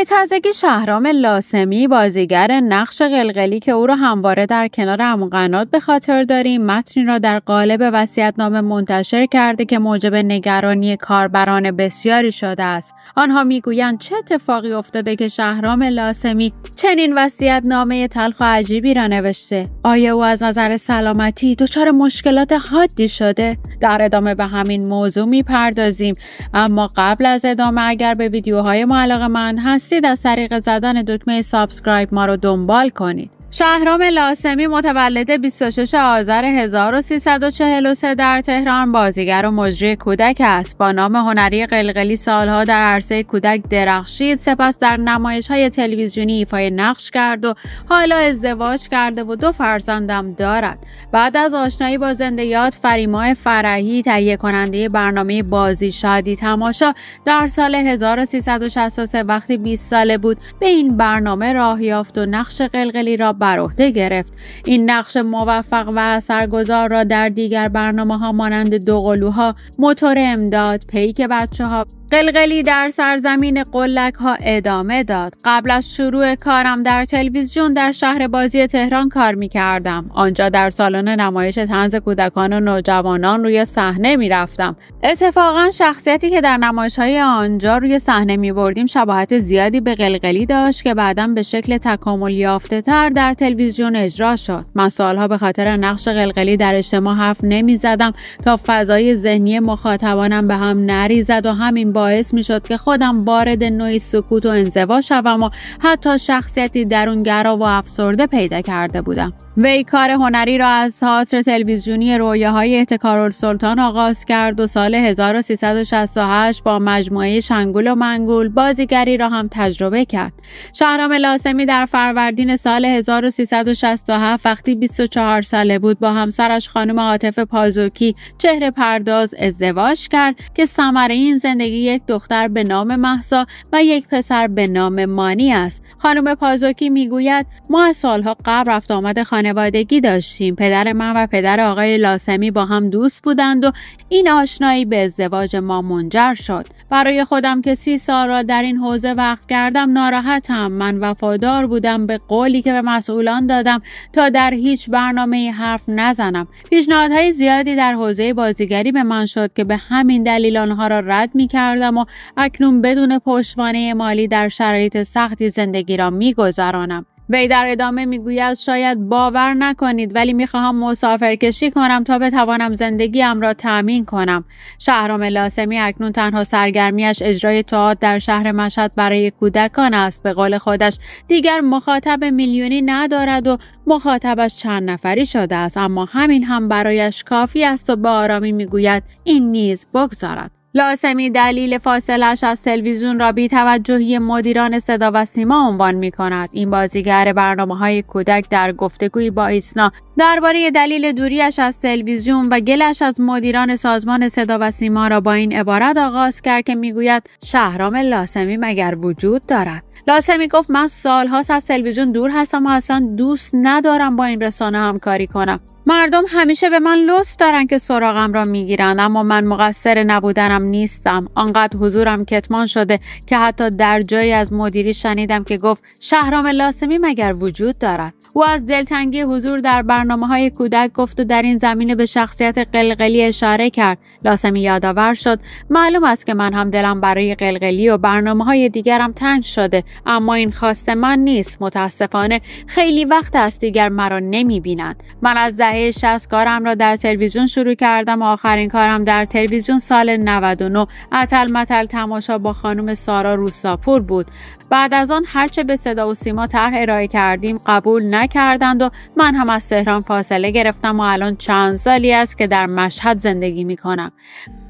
به تازگی شهرام لاسمی بازیگر نقش قلقلی که او را همواره در کنار اموقنات به خاطر داریم متنی را در قالب نامه منتشر کرده که موجب نگرانی کاربران بسیاری شده است آنها میگویند چه اتفاقی افتاده که شهرام لاسمی چنین وصیتنامه تلخ و عجیبی را نوشته آیا او از نظر سلامتی دچار مشکلات حادی شده در ادامه به همین موضوع میپردازیم اما قبل از ادامه اگر به ویدیوهای ما من هستید از طریق زدن دکمه سابسکرایب ما رو دنبال کنید. شهرام لاسمی متولد 26 آذر 1343 در تهران بازیگر و مجری کودک است با نام هنری قلقلی سالها در عرصه کودک درخشید سپس در نمایش های تلویزیونی ایفای نقش کرد و حالا ازدواج کرده و دو فرزندم دارد بعد از آشنایی با زندگیات فریما فرحی تهیه کننده برنامه بازی شادی تماشا در سال 1363 وقتی 20 ساله بود به این برنامه راه یافت و نقش قلقلی را بر عهده گرفت این نقش موفق و اثرگذار را در دیگر برنامه ها مانند دوقلوها موتور امداد پیک بچه ها قلقلی در سرزمین قلک ها ادامه داد. قبل از شروع کارم در تلویزیون در شهر بازی تهران کار می کردم. آنجا در سالن نمایش تنز کودکان و نوجوانان روی صحنه می رفتم. اتفاقا شخصیتی که در نمایش های آنجا روی صحنه می بردیم شباهت زیادی به قلقلی داشت که بعدا به شکل تکامل یافته تر در تلویزیون اجرا شد. من سالها به خاطر نقش قلقلی در اجتماع حرف نمی زدم تا فضای ذهنی مخاطبانم به هم نریزد و همین باعث می شد که خودم وارد نوعی سکوت و انزوا شوم و حتی شخصیتی درونگرا و افسرده پیدا کرده بودم وی کار هنری را از تئاتر تلویزیونی های احتکار سلطان آغاز کرد و سال 1368 با مجموعه شنگول و منگول بازیگری را هم تجربه کرد. شهرام لاسمی در فروردین سال 1367 وقتی 24 ساله بود با همسرش خانم عاطف پازوکی چهره پرداز ازدواج کرد که ثمره این زندگی یک دختر به نام محسا و یک پسر به نام مانی است. خانم پازوکی میگوید ما از سالها قبل رفت آمد خانه خانوادگی داشتیم پدر من و پدر آقای لاسمی با هم دوست بودند و این آشنایی به ازدواج ما منجر شد برای خودم که سی سال را در این حوزه وقف کردم ناراحتم من وفادار بودم به قولی که به مسئولان دادم تا در هیچ برنامه ای حرف نزنم پیشنهادهای زیادی در حوزه بازیگری به من شد که به همین دلیل آنها را رد می کردم و اکنون بدون پشتوانه مالی در شرایط سختی زندگی را می وی در ادامه میگوید شاید باور نکنید ولی میخواهم مسافرکشی کنم تا بتوانم زندگیم را تأمین کنم شهرام لاسمی اکنون تنها سرگرمیش اجرای تئاتر در شهر مشهد برای کودکان است به قول خودش دیگر مخاطب میلیونی ندارد و مخاطبش چند نفری شده است اما همین هم برایش کافی است و با آرامی میگوید این نیز بگذارد لاسمی دلیل فاصلش از تلویزیون را بی توجهی مدیران صدا و سیما عنوان می کند. این بازیگر برنامه های کودک در گفتگوی با ایسنا درباره دلیل دوریش از تلویزیون و گلش از مدیران سازمان صدا و سیما را با این عبارت آغاز کرد که میگوید شهرام لاسمی مگر وجود دارد. لاسمی گفت من سالهاست از تلویزیون دور هستم و اصلا دوست ندارم با این رسانه همکاری کنم. مردم همیشه به من لطف دارن که سراغم را میگیرن اما من مقصر نبودنم نیستم آنقدر حضورم کتمان شده که حتی در جایی از مدیری شنیدم که گفت شهرام لاسمی مگر وجود دارد او از دلتنگی حضور در برنامه های کودک گفت و در این زمینه به شخصیت قلقلی اشاره کرد لاسمی یادآور شد معلوم است که من هم دلم برای قلقلی و برنامه های دیگرم تنگ شده اما این خواست من نیست متاسفانه خیلی وقت است دیگر مرا نمیبینند من از دهه 60 کارم را در تلویزیون شروع کردم و آخرین کارم در تلویزیون سال 99 اتل متل تماشا با خانم سارا روساپور بود بعد از آن هرچه به صدا و سیما طرح ارائه کردیم قبول نکردند و من هم از تهران فاصله گرفتم و الان چند سالی است که در مشهد زندگی می کنم.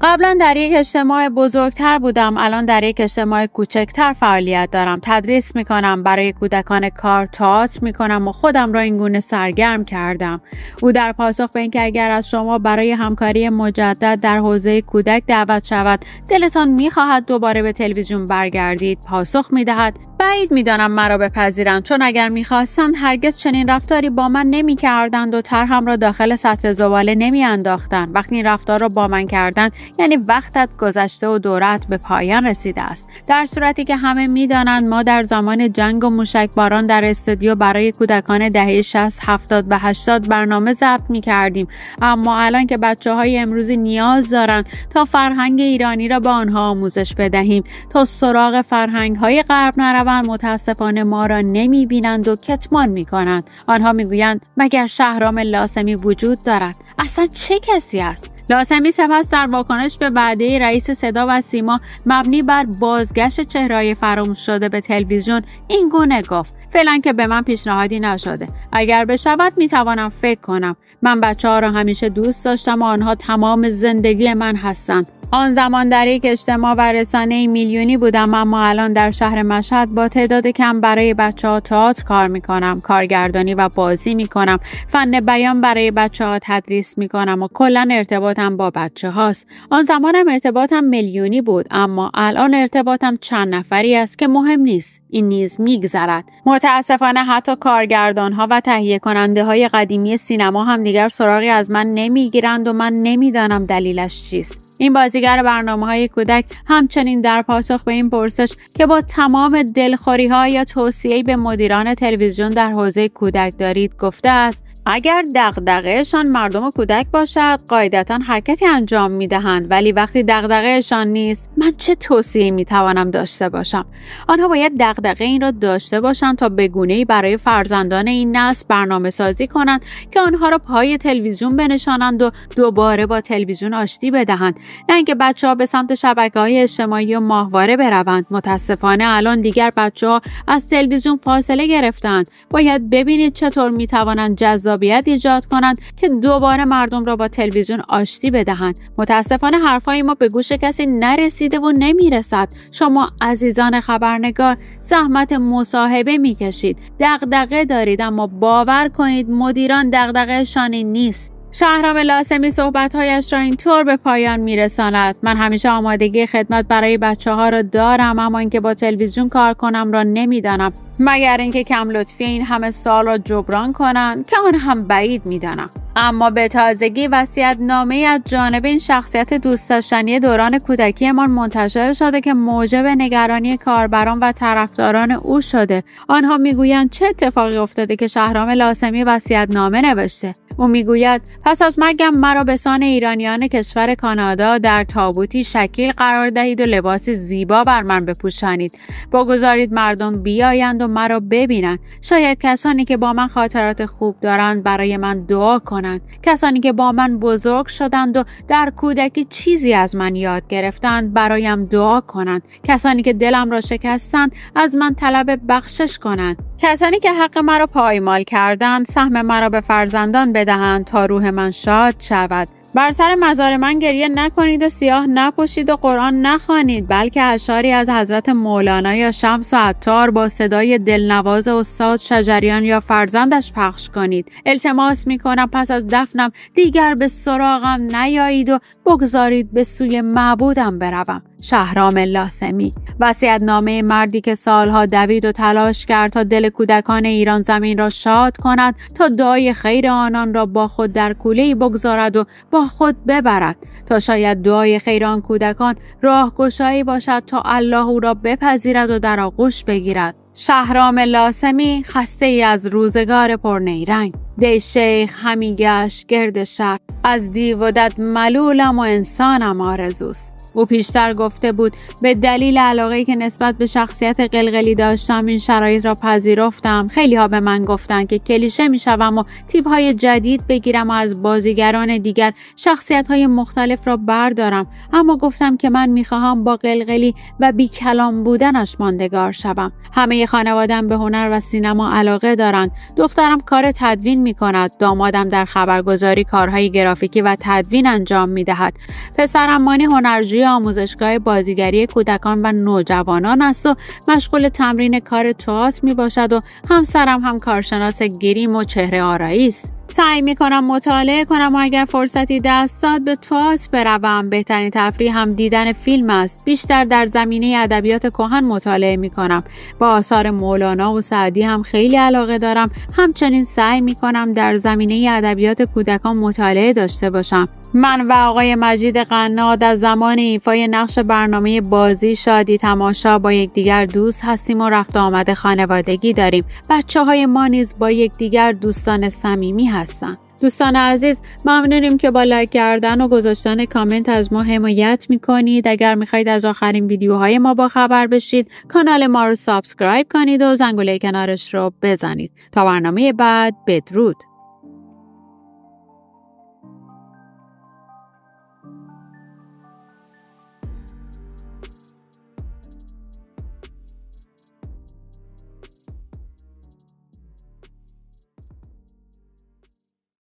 قبلا در یک اجتماع بزرگتر بودم الان در یک اجتماع کوچکتر فعالیت دارم تدریس می کنم برای کودکان کار تئاتر می کنم و خودم را این گونه سرگرم کردم او در پاسخ به اینکه اگر از شما برای همکاری مجدد در حوزه کودک دعوت شود دلتان میخواهد دوباره به تلویزیون برگردید پاسخ می دهد. ধন্যবাদ بعید میدانم مرا بپذیرند چون اگر میخواستند هرگز چنین رفتاری با من نمیکردند و هم را داخل سطل زباله نمیانداختند وقتی این رفتار را با من کردند یعنی وقتت گذشته و دورت به پایان رسیده است در صورتی که همه میدانند ما در زمان جنگ و موشکباران در استودیو برای کودکان دهه 60 70 و 80 برنامه ضبط میکردیم اما الان که بچه های امروزی نیاز دارند تا فرهنگ ایرانی را به آنها آموزش بدهیم تا سراغ فرهنگ های غرب نرود متاسفانه ما را نمی بینند و کتمان می کنند. آنها می گویند مگر شهرام لاسمی وجود دارد. اصلا چه کسی است؟ لاسمی سپس در واکنش به وعده رئیس صدا و سیما مبنی بر بازگشت چهرهای فراموش شده به تلویزیون این گونه گفت فعلا که به من پیشنهادی نشده اگر بشود میتوانم فکر کنم من بچه ها را همیشه دوست داشتم و آنها تمام زندگی من هستند آن زمان در یک اجتماع و رسانه میلیونی بودم اما الان در شهر مشهد با تعداد کم برای بچه ها تاعت کار می کنم کارگردانی و بازی می کنم فن بیان برای بچه ها تدریس می کنم و کلا ارتباطم با بچه هاست آن زمانم ارتباطم میلیونی بود اما الان ارتباطم چند نفری است که مهم نیست این نیز میگذرد متاسفانه حتی کارگردان ها و تهیه کننده های قدیمی سینما هم دیگر سراغی از من نمیگیرند و من نمیدانم دلیلش چیست این بازیگر برنامه های کودک همچنین در پاسخ به این پرسش که با تمام دلخوری ها یا توصیه به مدیران تلویزیون در حوزه کودک دارید گفته است اگر دغدغهشان مردم و کودک باشد قاعدتا حرکتی انجام می دهند ولی وقتی دغدغهشان نیست من چه توصیه می توانم داشته باشم آنها باید دغدغه این را داشته باشند تا بگونه ای برای فرزندان این نسل برنامه سازی کنند که آنها را پای تلویزیون بنشانند و دوباره با تلویزیون آشتی بدهند نه اینکه بچه ها به سمت شبکه های اجتماعی و ماهواره بروند متاسفانه الان دیگر بچه ها از تلویزیون فاصله گرفتند باید ببینید چطور می توانند جذاب جذابیت ایجاد کنند که دوباره مردم را با تلویزیون آشتی بدهند متاسفانه حرفهای ما به گوش کسی نرسیده و نمیرسد شما عزیزان خبرنگار زحمت مصاحبه میکشید دغدغه دارید اما باور کنید مدیران دغدغهشان نیست شهرام لاسمی صحبتهایش را اینطور به پایان میرساند من همیشه آمادگی خدمت برای بچه ها را دارم اما اینکه با تلویزیون کار کنم را نمیدانم مگر اینکه کم لطفی این همه سال را جبران کنند که آن هم بعید میدانم اما به تازگی وسیعت نامه از جانب این شخصیت دوست داشتنی دوران کودکیمان منتشر شده که موجب نگرانی کاربران و طرفداران او شده آنها میگویند چه اتفاقی افتاده که شهرام لاسمی وسیعت نامه نوشته او میگوید پس از مرگم مرا به سان ایرانیان کشور کانادا در تابوتی شکیل قرار دهید و لباس زیبا بر من بپوشانید بگذارید مردم بیایند و مرا ببینن. شاید کسانی که با من خاطرات خوب دارند برای من دعا کنند کسانی که با من بزرگ شدند و در کودکی چیزی از من یاد گرفتند برایم دعا کنند کسانی که دلم را شکستند از من طلب بخشش کنند کسانی که حق مرا پایمال کردند سهم مرا به فرزندان بدهند تا روح من شاد شود بر سر مزار من گریه نکنید و سیاه نپوشید و قرآن نخوانید بلکه اشاری از حضرت مولانا یا شمس و عطار با صدای دلنواز استاد شجریان یا فرزندش پخش کنید التماس میکنم پس از دفنم دیگر به سراغم نیایید و بگذارید به سوی معبودم بروم شهرام لاسمی نامه مردی که سالها دوید و تلاش کرد تا دل کودکان ایران زمین را شاد کند تا دعای خیر آنان را با خود در کوله بگذارد و با خود ببرد تا شاید دعای خیر آن کودکان راهگشایی باشد تا الله او را بپذیرد و در آغوش بگیرد شهرام لاسمی خسته ای از روزگار پرنیرنگ دی شیخ همیگشت گرد شهر از دد ملولم و انسانم آرزوست او پیشتر گفته بود به دلیل علاقه که نسبت به شخصیت قلقلی داشتم این شرایط را پذیرفتم خیلی ها به من گفتند که کلیشه می شوم و تیپ های جدید بگیرم و از بازیگران دیگر شخصیت های مختلف را بردارم اما گفتم که من خواهم با قلقلی و بی کلام بودنش ماندگار شوم همه خانوادم به هنر و سینما علاقه دارند دخترم کار تدوین می کند دامادم در خبرگزاری کارهای گرافیکی و تدوین انجام می دهد پسرم مانی هنرجوی آموزشگاه بازیگری کودکان و نوجوانان است و مشغول تمرین کار تئاتر می باشد و همسرم هم کارشناس گریم و چهره آرایی است سعی می کنم مطالعه کنم و اگر فرصتی دست داد به تئاتر بروم بهترین تفریح هم دیدن فیلم است بیشتر در زمینه ادبیات کهن مطالعه می کنم با آثار مولانا و سعدی هم خیلی علاقه دارم همچنین سعی می کنم در زمینه ادبیات کودکان مطالعه داشته باشم من و آقای مجید قنا در زمان ایفای نقش برنامه بازی شادی تماشا با یکدیگر دوست هستیم و رفت آمد خانوادگی داریم بچه های ما نیز با یکدیگر دوستان صمیمی هستند دوستان عزیز ممنونیم که با لایک کردن و گذاشتن کامنت از ما حمایت میکنید اگر میخواهید از آخرین ویدیوهای ما با خبر بشید کانال ما رو سابسکرایب کنید و زنگوله کنارش رو بزنید تا برنامه بعد بدرود